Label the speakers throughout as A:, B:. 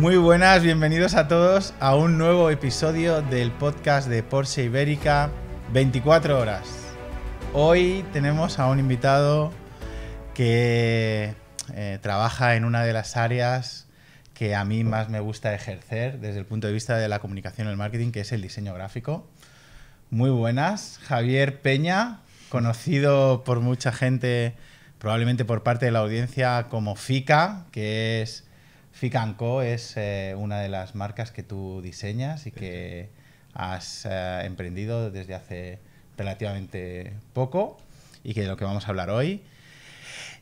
A: Muy buenas, bienvenidos a todos a un nuevo episodio del podcast de Porsche Ibérica 24 horas. Hoy tenemos a un invitado que eh, trabaja en una de las áreas que a mí más me gusta ejercer desde el punto de vista de la comunicación y el marketing, que es el diseño gráfico. Muy buenas, Javier Peña, conocido por mucha gente, probablemente por parte de la audiencia, como FICA, que es Ficanco es eh, una de las marcas que tú diseñas y que has eh, emprendido desde hace relativamente poco y que de lo que vamos a hablar hoy.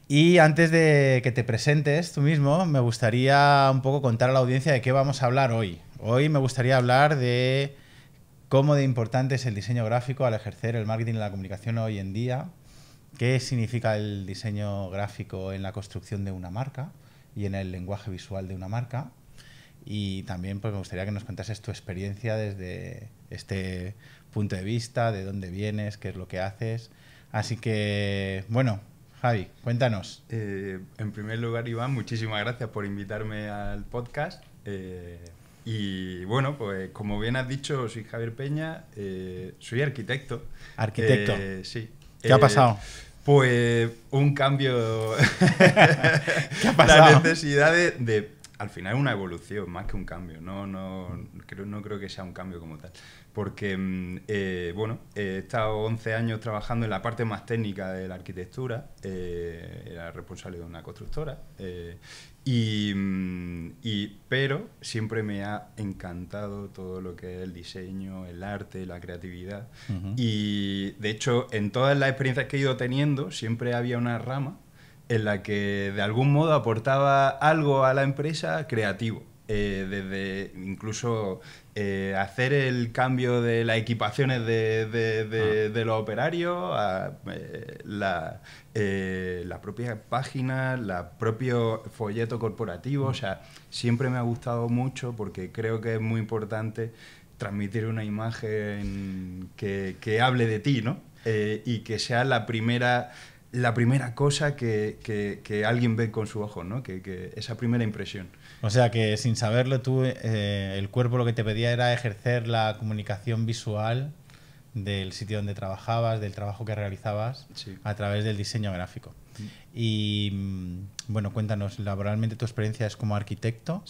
A: Y antes de que te presentes tú mismo, me gustaría un poco contar a la audiencia de qué vamos a hablar hoy. Hoy me gustaría hablar de cómo de importante es el diseño gráfico al ejercer el marketing y la comunicación hoy en día, qué significa el diseño gráfico en la construcción de una marca, y en el lenguaje visual de una marca. Y también pues, me gustaría que nos contases tu experiencia desde este punto de vista, de dónde vienes, qué es lo que haces. Así que, bueno, Javi, cuéntanos.
B: Eh, en primer lugar, Iván, muchísimas gracias por invitarme al podcast. Eh, y bueno, pues como bien has dicho, soy Javier Peña, eh, soy arquitecto. Arquitecto. sí. ¿Qué ha pasado? Pues un cambio. ¿Qué ha pasado? La necesidad de, Al final una evolución, más que un cambio. No, no, creo, no creo que sea un cambio como tal. Porque, mm, eh, bueno, eh, he estado 11 años trabajando en la parte más técnica de la arquitectura. Eh, era responsable de una constructora. y, mm, pero siempre me ha encantado todo lo que es el diseño, el arte, la creatividad. Y de hecho, en todas las experiencias que he ido teniendo, siempre había una rama en la que de algún modo aportaba algo a la empresa creativo. Eh, desde incluso eh, hacer el cambio de las equipaciones de, ah. los operarios, a, eh, la, eh, propia página, el propio folleto corporativo. Mm. O sea, siempre me ha gustado mucho porque creo que es muy importante transmitir una imagen que, que hable de ti, ¿no? Eh, y que sea la primera la primera cosa que, alguien ve con su ojo, ¿no? Que, esa primera impresión. O sea que sin saberlo tú,
A: eh, el cuerpo lo que te pedía era ejercer la comunicación visual del sitio donde trabajabas, del trabajo que realizabas a través del diseño gráfico. Mm. Y mm, bueno, cuéntanos, laboralmente tu experiencia es como arquitecto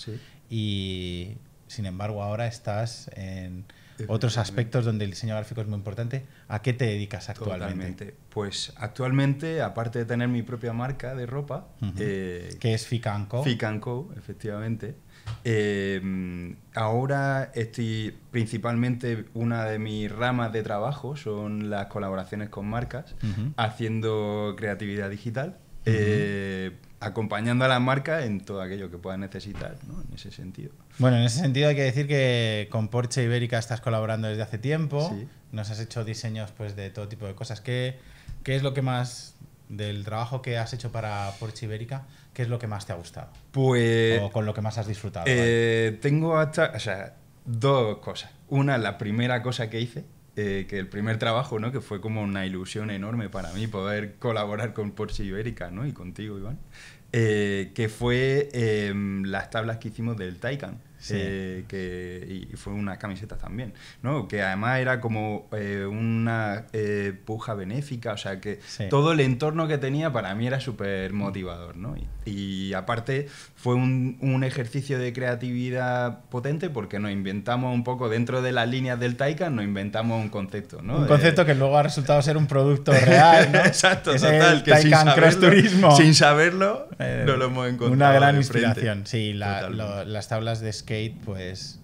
A: y sin embargo ahora estás en otros aspectos donde el diseño gráfico es muy importante.
B: ¿A qué te dedicas actualmente? Pues actualmente, aparte de tener mi propia marca de ropa, eh, que es Ficanco. Ficanco, efectivamente. Eh, ahora estoy principalmente una de mis ramas de trabajo son las colaboraciones con marcas, haciendo creatividad digital acompañando a la marca en todo aquello que pueda necesitar, ¿no? En ese sentido.
A: Bueno, en ese sentido hay que decir que con Porsche Ibérica estás colaborando desde hace tiempo, nos has hecho diseños pues de todo tipo de cosas. ¿Qué, ¿Qué es lo que más, del trabajo que has hecho para Porsche Ibérica, qué es lo que más te ha gustado?
B: Pues... O con lo que más has disfrutado. Eh, tengo hasta, o sea, dos cosas. Una, la primera cosa que hice, eh, que el primer trabajo, ¿no? Que fue como una ilusión enorme para mí poder colaborar con Porsche Ibérica, ¿no? Y contigo, Iván. Eh, que fue em, las tablas que hicimos del Taycan. Sí. Eh, que, y fue una camiseta también, ¿no? Que además era como eh, una eh, puja benéfica, o sea que todo el entorno que tenía para mí era súper motivador, ¿no? Y, aparte fue un, un, ejercicio de creatividad potente porque nos inventamos un poco dentro de las líneas del Taika, nos inventamos un concepto, ¿no? Un concepto
A: que luego ha resultado ser un producto real, Exacto, total, que sin saberlo, Turismo. sin saberlo, no lo hemos encontrado. Una gran inspiración, sí, las tablas de Kate pues,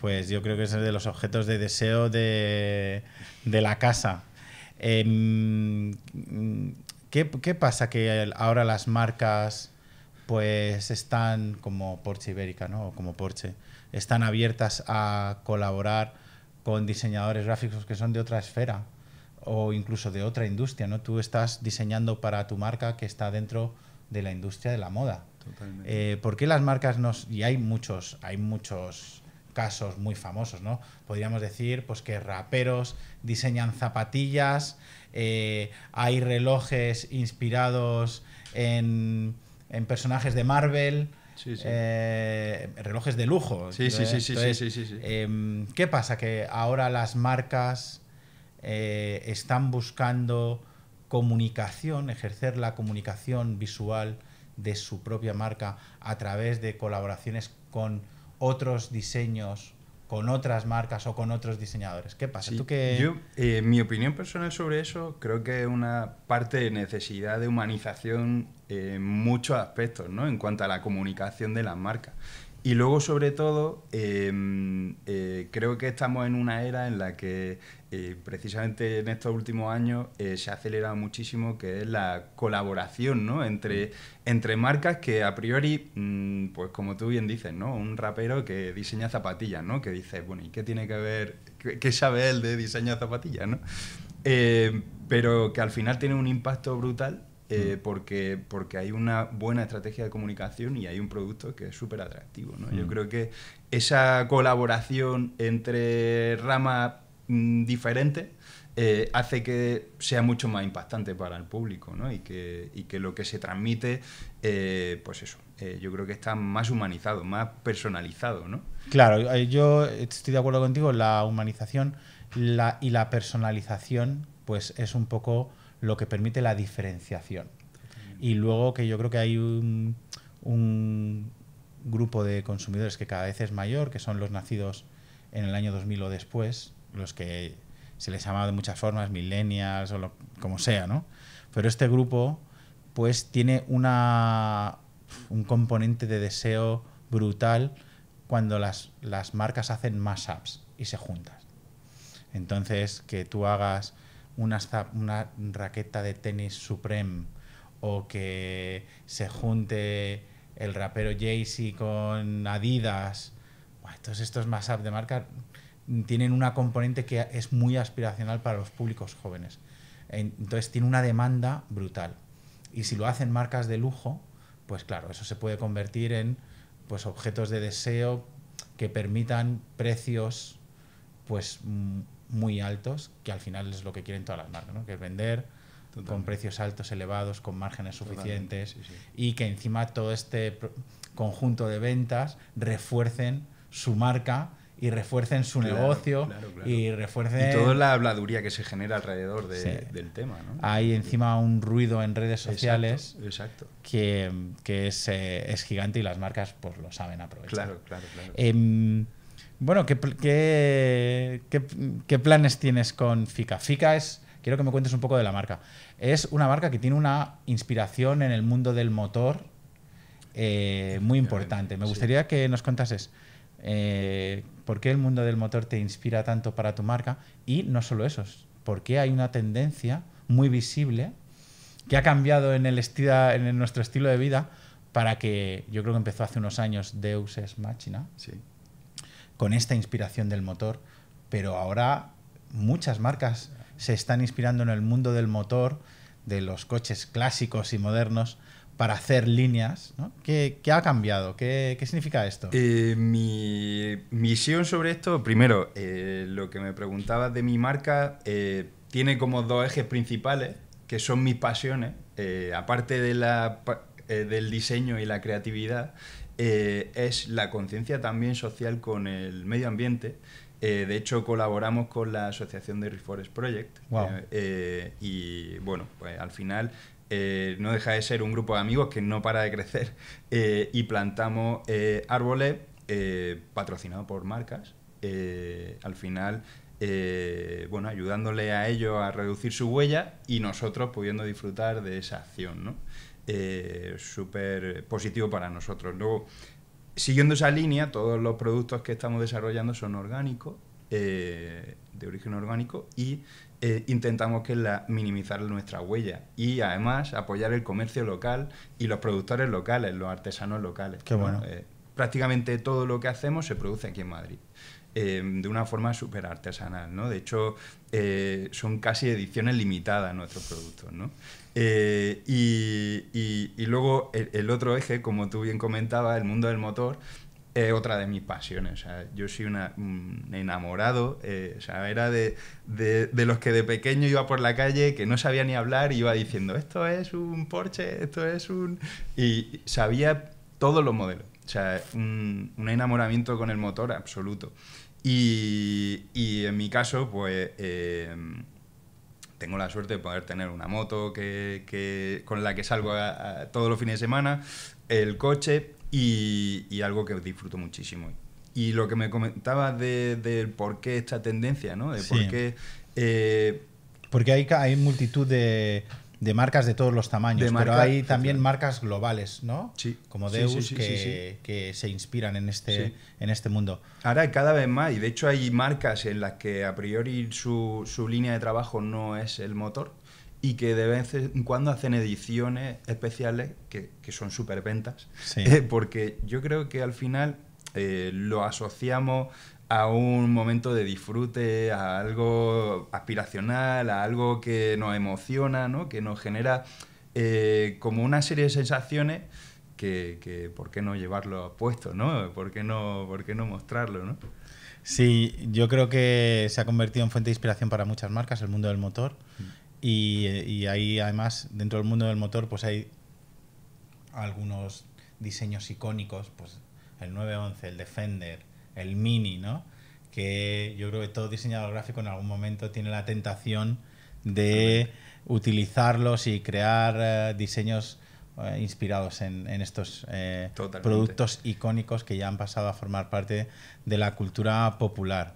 A: pues yo creo que es de los objetos de deseo de, la casa. Em, ¿qué, pasa que ahora las marcas pues están como Porsche Ibérica, ¿no? como Porsche, están abiertas a colaborar con diseñadores gráficos que son de otra esfera o incluso de otra industria, ¿no? Tú estás diseñando para tu marca que está dentro de la industria de la moda. Totalmente. Eh, ¿Por qué las marcas nos.? Y hay muchos, hay muchos casos muy famosos, ¿no? Podríamos decir pues que raperos diseñan zapatillas, eh, hay relojes inspirados en, personajes de Marvel. Eh, relojes de lujo. Sí, sí, sí, sí, sí, sí, sí em, ¿Qué pasa? Que ahora las marcas están buscando comunicación, ejercer la comunicación visual de su propia marca a través de colaboraciones con otros diseños, con otras marcas o con otros diseñadores. ¿Qué pasa? Yo,
B: eh, mi opinión personal sobre eso, creo que es una parte de necesidad de humanización eh, en muchos aspectos, ¿no? En cuanto a la comunicación de las marcas. Y luego, sobre todo, em, eh, creo que estamos en una era en la que eh, precisamente en estos últimos años eh, se ha acelerado muchísimo que es la colaboración ¿no? entre, entre marcas que a priori, mm, pues como tú bien dices, ¿no? un rapero que diseña zapatillas, ¿no? que dice, bueno, ¿y qué tiene que ver, qué, sabe él de diseño zapatillas? ¿no? pero que al final tiene un impacto brutal eh, mm. porque, porque hay una buena estrategia de comunicación y hay un producto que es súper atractivo. Yo mm. creo que esa colaboración entre ramas mm, diferentes eh, hace que sea mucho más impactante para el público ¿no? y, que, y que lo que se transmite, eh, pues eso, yo creo que está más humanizado, más personalizado. ¿no?
A: Claro, yo estoy de acuerdo contigo, la humanización y la personalización pues es un poco lo que permite la diferenciación. Y luego que yo creo que hay un, grupo de consumidores que cada vez es mayor, que son los nacidos en el año 2000 o después, los que se les llama de muchas formas, millennials o como sea, ¿no? Pero este grupo pues tiene una, un componente de deseo brutal cuando las, las marcas hacen más apps y se juntan. Entonces, que tú hagas una, raqueta de tenis Supreme o que se junte el rapero Jay-Z con Adidas, bueno, todos estos up de marca tienen una componente que es muy aspiracional para los públicos jóvenes. Entonces tiene una demanda brutal. Y si lo hacen marcas de lujo, pues claro, eso se puede convertir en pues objetos de deseo que permitan precios pues mm, muy altos, que al final es lo que quieren todas las marcas, que es vender con precios altos, elevados, con márgenes suficientes y que encima todo este conjunto de ventas refuercen su marca y refuercen su negocio y refuercen... Y toda la
B: habladuría que se genera alrededor del tema. ¿no?
A: Hay encima un ruido en redes sociales exacto, Que, eh, es, gigante y las marcas pues lo saben aprovechar. Claro, em, bueno, ¿qué, planes tienes con Fica? Fica es, quiero que me cuentes un poco de la marca. Es una marca que tiene una inspiración en el mundo del motor eh, muy importante. Me gustaría que nos contases eh, por qué el mundo del motor te inspira tanto para tu marca y no solo eso, porque hay una tendencia muy visible que ha cambiado en, el en nuestro estilo de vida para que yo creo que empezó hace unos años Deus es Machina. Sí con esta inspiración del motor, pero ahora muchas marcas se están inspirando en el mundo del motor, de los coches clásicos y modernos, para hacer
B: líneas.
A: ¿Qué, ha cambiado? ¿Qué, significa esto?
B: Eh, mi misión sobre esto, primero, eh, lo que me preguntabas de mi marca, eh, tiene como dos ejes principales, que son mis pasiones, aparte de del diseño y la creatividad. Eh, es la conciencia también social con el medio ambiente. Eh, de hecho, colaboramos con la asociación de Reforest Project. Eh, y bueno, pues al final no deja de ser un grupo de amigos que no para de crecer y plantamos árboles patrocinados por marcas. al final, bueno, ayudándole a ellos a reducir su huella y nosotros pudiendo disfrutar de esa acción, eh, súper positivo para nosotros. Luego, siguiendo esa línea, todos los productos que estamos desarrollando son orgánicos, eh, de origen orgánico, y eh, intentamos que minimizar nuestra huella y además apoyar el comercio local y los productores locales, los artesanos locales. Qué bueno. Eh, prácticamente todo lo que hacemos se produce aquí en Madrid. Em, de una forma súper artesanal, ¿no? De hecho, eh, son casi ediciones limitadas nuestros productos, ¿no? Eh, y, luego el, otro eje, como tú bien comentabas, el mundo del motor es otra de mis pasiones. O sea, yo soy un enamorado, eh, o sea, era de, de, de, los que de pequeño iba por la calle, que no sabía ni hablar, y iba diciendo, esto es un Porsche, esto es un... Y sabía todos los modelos. O sea, un, enamoramiento con el motor absoluto. Y, en mi caso, pues em, tengo la suerte de poder tener una moto que, con la que salgo todos los fines de semana, el coche y, algo que disfruto muchísimo. Y lo que me comentabas de por qué esta tendencia, ¿no? De por qué... Eh,
A: porque hay, hay multitud de, de marcas de todos los tamaños, pero hay también
B: marcas globales, ¿no? Sí. Como Deus, que, se inspiran en este, en este mundo. Ahora cada vez más, y de hecho hay marcas en las que a priori su, su línea de trabajo no es el motor y que de vez en cuando hacen ediciones especiales que, son súper ventas, porque yo creo que al final eh, lo asociamos a un momento de disfrute, a algo aspiracional, a algo que nos emociona, ¿no? que nos genera eh, como una serie de sensaciones que, ¿por qué no llevarlo a puesto? ¿no? ¿Por, qué no, ¿Por qué no mostrarlo? ¿no?
A: Sí, yo creo que se ha convertido en fuente de inspiración para muchas marcas, el mundo del motor. Mm. Eh, y, ahí además, dentro del mundo del motor, pues hay algunos diseños icónicos, pues el 911, el Defender, el mini, ¿no? Que yo creo que todo diseñador gráfico en algún momento tiene la tentación de utilizarlos y crear eh, diseños eh, inspirados en, estos eh, productos icónicos que ya han pasado a formar parte de la cultura popular.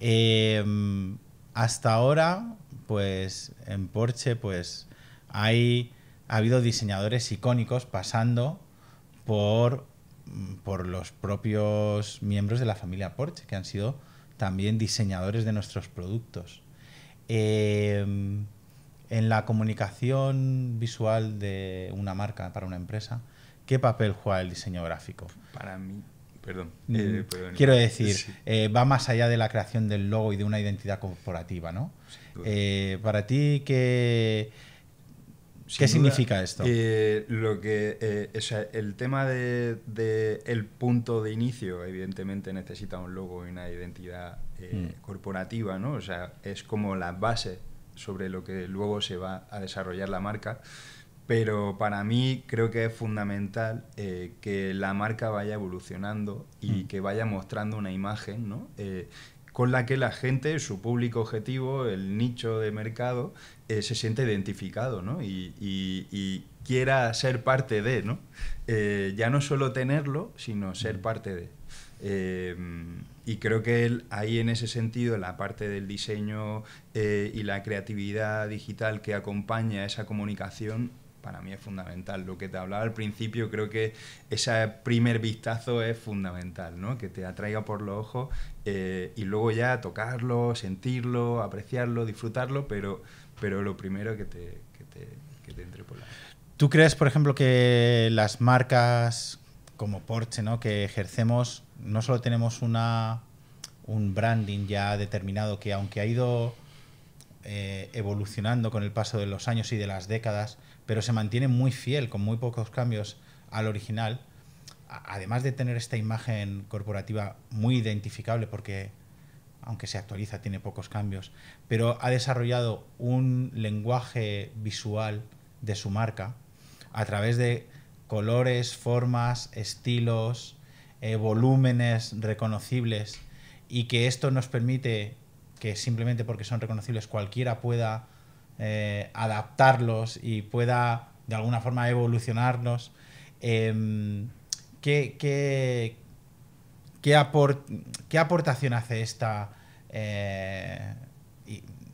A: Em, hasta ahora, pues en Porsche, pues hay, ha habido diseñadores icónicos pasando por Mm, por los propios miembros de la familia Porsche, que han sido también diseñadores de nuestros productos. Em, en la comunicación visual de una marca para una empresa, ¿qué papel juega el diseño gráfico? Para mí, perdón. Mm, eh, quiero decir, eh, va más allá de la creación del logo y de una identidad corporativa, ¿no? Eh, para ti, ¿qué, ¿Qué significa esto?
B: Eh, lo que, eh, el tema del de, el punto de inicio, evidentemente, necesita un logo y una identidad eh, mm. corporativa, ¿no? O sea, es como la base sobre lo que luego se va a desarrollar la marca. Pero para mí creo que es fundamental que la marca vaya evolucionando y mm. que vaya mostrando una imagen, ¿no? con la que la gente, su público objetivo, el nicho de mercado, eh, se siente identificado y, quiera ser parte de, ¿no? Eh, ya no solo tenerlo, sino ser mm. parte de. Eh, y creo que ahí en ese sentido, la parte del diseño y la creatividad digital que acompaña esa comunicación para mí es fundamental. Lo que te hablaba al principio, creo que ese primer vistazo es fundamental, ¿no? Que te atraiga por los ojos eh, y luego ya tocarlo, sentirlo, apreciarlo, disfrutarlo, pero, pero lo primero que te, que te, que te entre por la...
A: ¿Tú crees, por ejemplo, que las marcas como Porsche, ¿no? Que ejercemos, no solo tenemos una un branding ya determinado que aunque ha ido eh, evolucionando con el paso de los años y de las décadas, pero se mantiene muy fiel, con muy pocos cambios al original. Además de tener esta imagen corporativa muy identificable, porque aunque se actualiza, tiene pocos cambios, pero ha desarrollado un lenguaje visual de su marca a través de colores, formas, estilos, eh, volúmenes reconocibles y que esto nos permite que simplemente porque son reconocibles cualquiera pueda eh, adaptarlos y pueda de alguna forma evolucionarlos. Em, ¿qué, qué, qué, ¿qué, aportación hace esta eh,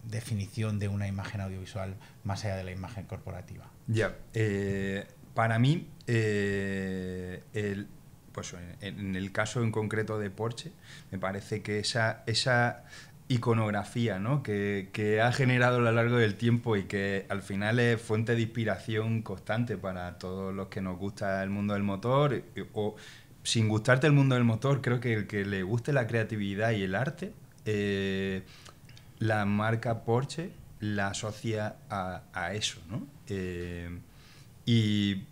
A: definición de una imagen audiovisual más allá de la imagen corporativa?
B: Ya, eh, para mí, pues en, en, el caso en concreto de Porsche, me parece que esa, esa iconografía ¿no? que, ha generado a lo largo del tiempo y que al final es fuente de inspiración constante para todos los que nos gusta el mundo del motor o sin gustarte el mundo del motor, creo que el que le guste la creatividad y el arte, eh, la marca Porsche la asocia a, eso. ¿no? Eh, y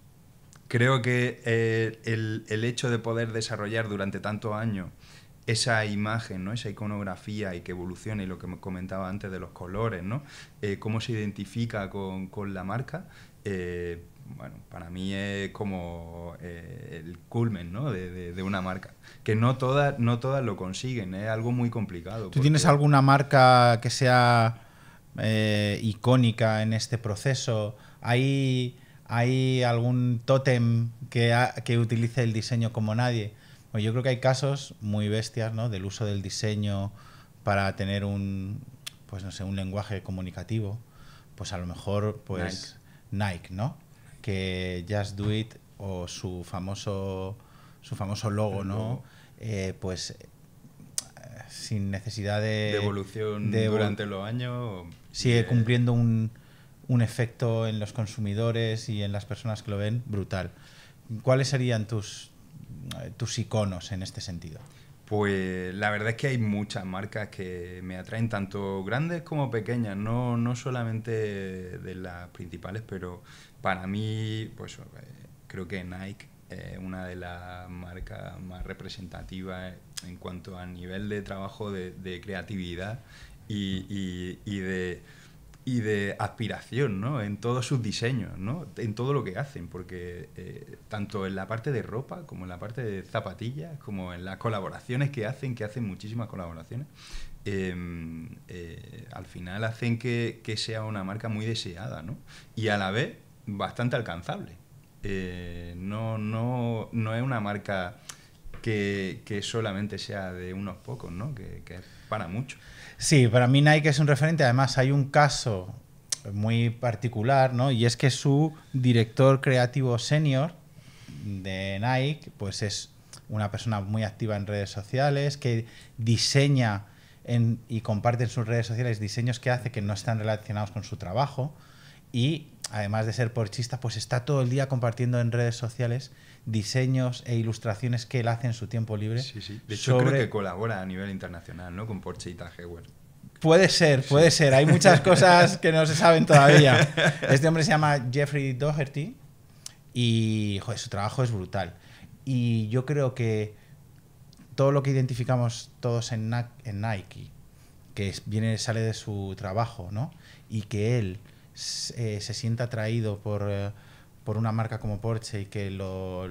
B: creo que eh, el, el hecho de poder desarrollar durante tantos años esa imagen, ¿no? esa iconografía y que evolucione, y lo que hemos comentaba antes de los colores, ¿no? Eh, cómo se identifica con, la marca, eh, para mí es como eh, el culmen ¿no? de, de, una marca, que no todas, no todas lo consiguen, es algo muy complicado. ¿Tú tienes
A: alguna marca que sea icónica en este proceso? ¿Hay, hay algún tótem que, que utilice el diseño como nadie? yo creo que hay casos muy bestias, ¿no? Del uso del diseño para tener un, pues no sé, un lenguaje comunicativo. Pues a lo mejor, pues Nike, ¿no? Que Just Do It o su famoso, su famoso logo, ¿no? Eh, pues sin necesidad de... evolución durante
B: los años. Sigue cumpliendo
A: un, un, efecto en los consumidores y en las personas que lo ven brutal. ¿Cuáles serían tus,
B: eh, tus iconos en este sentido? Pues la verdad es que hay muchas marcas que me atraen, tanto grandes como pequeñas, no, solamente de las principales, pero para mí, pues eh, creo que Nike es una de las marcas más representativas en cuanto a nivel de trabajo, de, creatividad y de y de aspiración, ¿no? En todos sus diseños, ¿no? En todo lo que hacen, porque eh, tanto en la parte de ropa como en la parte de zapatillas, como en las colaboraciones que hacen, que hacen muchísimas colaboraciones, em, eh, al final hacen que, sea una marca muy deseada, ¿no? Y a la vez bastante alcanzable. Eh, no, es una marca que, solamente sea de unos pocos, ¿no? Que, que es para muchos.
A: Sí, para mí Nike es un referente. Además, hay un caso muy particular, ¿no? Y es que su director creativo senior de Nike, pues es una persona muy activa en redes sociales, que diseña y comparte en sus redes sociales diseños que hace que no están relacionados con su trabajo y además de ser porchista, pues está todo el día compartiendo en redes sociales diseños e ilustraciones que él hace en su tiempo libre. Sí, sí. De hecho, creo que
B: colabora a nivel internacional, ¿no? Con Porsche y Puede ser, puede ser. Hay muchas cosas que no se saben todavía. Este hombre se
A: llama Jeffrey Doherty
B: y
A: su trabajo es brutal. Y yo creo que todo lo que identificamos todos en, en Nike, que viene, sale de su trabajo, ¿no? Y que él eh, se sienta atraído eh, por, una marca como Porsche y que lo,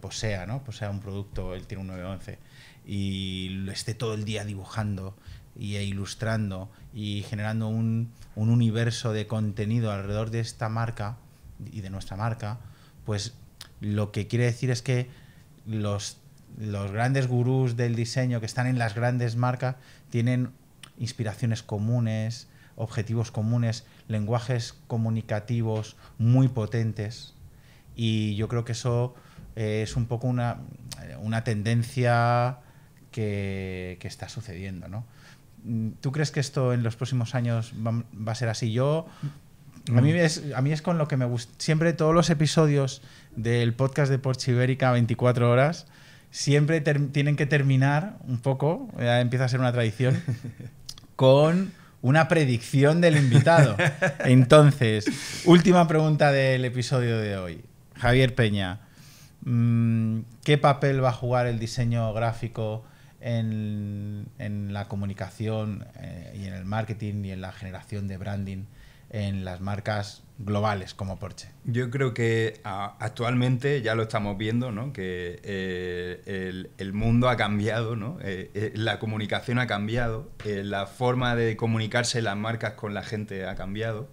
A: posea, ¿no? Posea un producto, él tiene un 911, y lo esté todo el día dibujando y e ilustrando y generando un, universo de contenido alrededor de esta marca y de nuestra marca, pues lo que quiere decir es que los grandes gurús del diseño que están en las grandes marcas tienen inspiraciones comunes, objetivos comunes, lenguajes comunicativos muy potentes y yo creo que eso eh, es un poco una, tendencia que, está sucediendo. ¿Tú crees que esto en los próximos años va, a ser así? Yo a mí, mm. es, a mí es con lo que me gusta. Siempre todos los episodios del podcast de Porche Ibérica 24 horas siempre tienen que terminar un poco, empieza a ser una tradición, con una predicción del invitado. Entonces, última pregunta del episodio de hoy. Javier Peña, mm, ¿qué papel va a jugar el diseño gráfico en, la comunicación eh, y en el marketing y en la generación de branding en las marcas globales como Porsche?
B: Yo creo que actualmente ya lo estamos viendo, ¿no? que eh, el, mundo ha cambiado, ¿no? Eh, eh, la comunicación ha cambiado, la forma de comunicarse las marcas con la gente ha cambiado.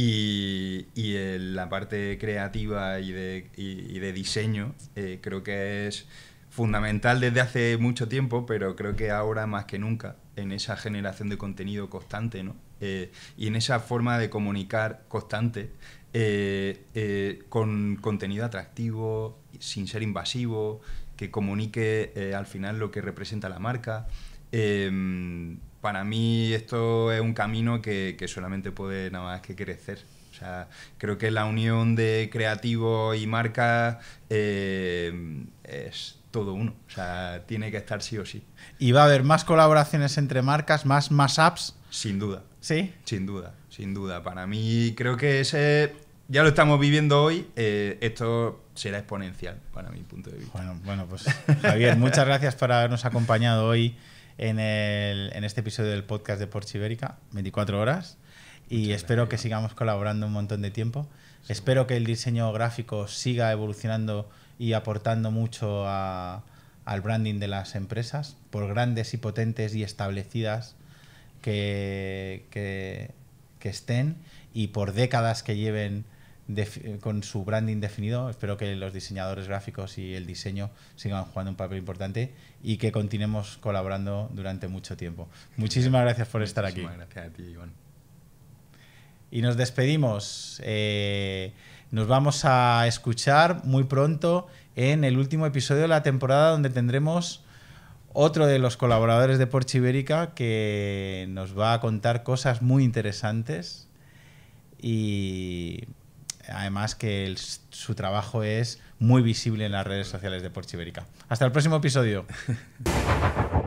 B: Y, la parte creativa y de, y de diseño creo que es fundamental desde hace mucho tiempo, pero creo que ahora más que nunca, en esa generación de contenido constante, ¿no? Eh, y en esa forma de comunicar constante eh, eh, con contenido atractivo, sin ser invasivo, que comunique al final lo que representa la marca. Em, para mí esto es un camino que, solamente puede nada más que crecer. O sea, creo que la unión de creativo y marca es todo uno. O sea, tiene que estar sí o sí. ¿Y va a haber más colaboraciones entre marcas, más, más apps? Sin duda. ¿Sí? Sin duda, sin duda. Para mí creo que ese, ya lo estamos viviendo hoy, eh, esto será exponencial para mi punto de vista. Bueno, bueno pues Javier, muchas
A: gracias por habernos acompañado hoy en, el, en este episodio del podcast de Porsche Ibérica, 24 horas, y espero que sigamos colaborando un montón de tiempo. Espero que el diseño gráfico siga evolucionando y aportando mucho al branding de las empresas, por grandes y potentes y establecidas que, estén y por décadas que lleven con su branding definido. Espero que los diseñadores gráficos y el diseño sigan jugando un papel importante y que continuemos colaborando durante mucho tiempo. Muchísimas gracias por estar Muchísimas aquí. gracias a ti, Iván. Y nos despedimos. Eh, nos vamos a escuchar muy pronto en el último episodio de la temporada donde tendremos otro de los colaboradores de Porche Ibérica que nos va a contar cosas muy interesantes y además que su trabajo es muy visible en las redes sociales de Porche Ibérica. Hasta el próximo episodio.